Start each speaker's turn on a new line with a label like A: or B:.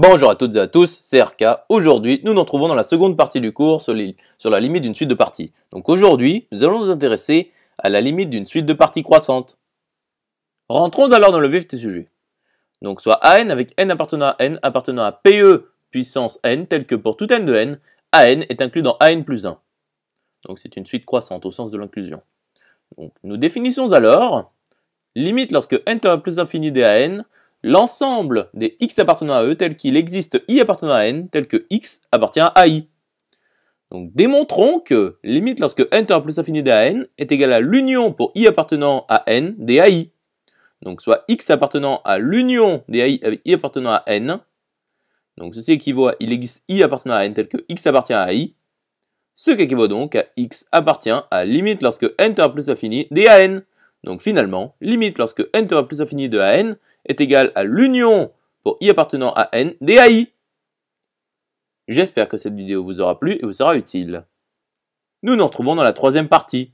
A: Bonjour à toutes et à tous, c'est RK. Aujourd'hui, nous nous retrouvons dans la seconde partie du cours sur, la limite d'une suite de parties. Donc aujourd'hui, nous allons nous intéresser à la limite d'une suite de parties croissantes. Rentrons alors dans le vif du sujet. Donc soit AN avec n appartenant à n appartenant à PE puissance n, tel que pour tout n de n, AN est inclus dans AN plus 1. Donc c'est une suite croissante au sens de l'inclusion. nous définissons alors limite lorsque n tend à plus infini des AN l'ensemble des x appartenant à E tel qu'il existe i appartenant à n tel que x appartient à i. Donc démontrons que limite lorsque n tend plus infini de n est égal à l'union pour i appartenant à n des ai. Donc soit x appartenant à l'union des ai avec i appartenant à n. Donc ceci équivaut à il existe i appartenant à n tel que x appartient à i. Ce qui équivaut donc à x appartient à limite lorsque n tend plus infini a n. Donc finalement, limite lorsque n tend à plus infini de n est égal à l'union pour i appartenant à n dAi. J'espère que cette vidéo vous aura plu et vous sera utile. Nous nous retrouvons dans la troisième partie.